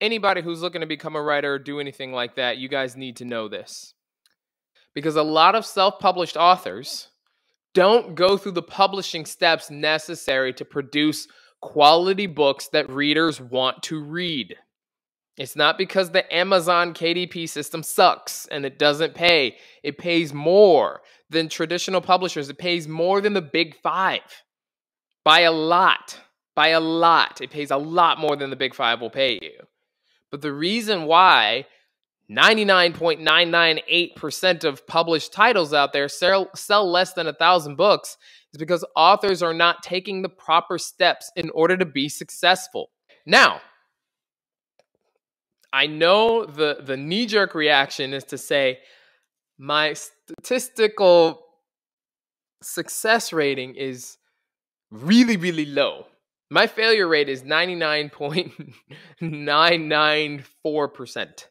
anybody who's looking to become a writer or do anything like that, you guys need to know this. Because a lot of self published authors don't go through the publishing steps necessary to produce quality books that readers want to read. It's not because the Amazon KDP system sucks and it doesn't pay. It pays more than traditional publishers, it pays more than the big five by a lot. By a lot. It pays a lot more than the big five will pay you. But the reason why 99.998% of published titles out there sell, sell less than a thousand books is because authors are not taking the proper steps in order to be successful. Now, I know the, the knee jerk reaction is to say, my statistical success rating is really, really low. My failure rate is 99.994%.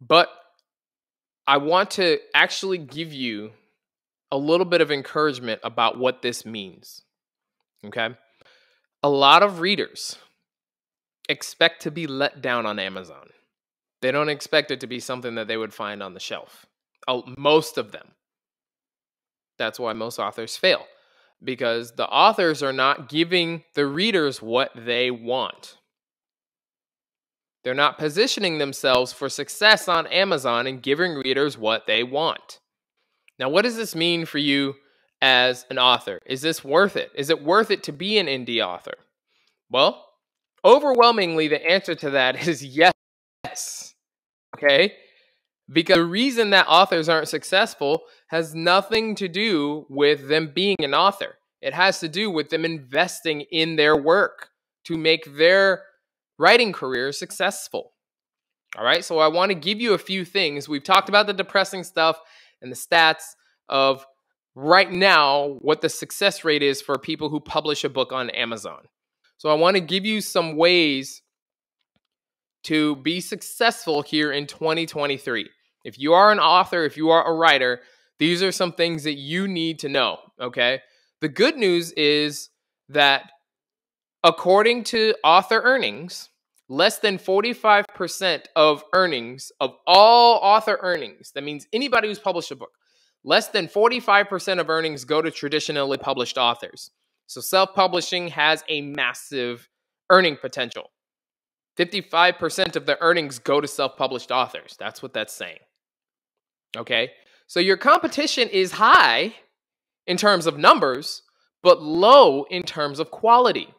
But I want to actually give you a little bit of encouragement about what this means. Okay? A lot of readers expect to be let down on Amazon. They don't expect it to be something that they would find on the shelf. Oh, most of them. That's why most authors fail because the authors are not giving the readers what they want. They're not positioning themselves for success on Amazon and giving readers what they want. Now, what does this mean for you as an author? Is this worth it? Is it worth it to be an indie author? Well, overwhelmingly, the answer to that is yes. Okay? Because the reason that authors aren't successful has nothing to do with them being an author. It has to do with them investing in their work to make their writing career successful. All right, so I want to give you a few things. We've talked about the depressing stuff and the stats of right now what the success rate is for people who publish a book on Amazon. So I want to give you some ways to be successful here in 2023. If you are an author, if you are a writer, these are some things that you need to know, okay? The good news is that according to author earnings, less than 45% of earnings of all author earnings, that means anybody who's published a book, less than 45% of earnings go to traditionally published authors. So self publishing has a massive earning potential. 55% of the earnings go to self published authors. That's what that's saying. Okay. So your competition is high in terms of numbers, but low in terms of quality.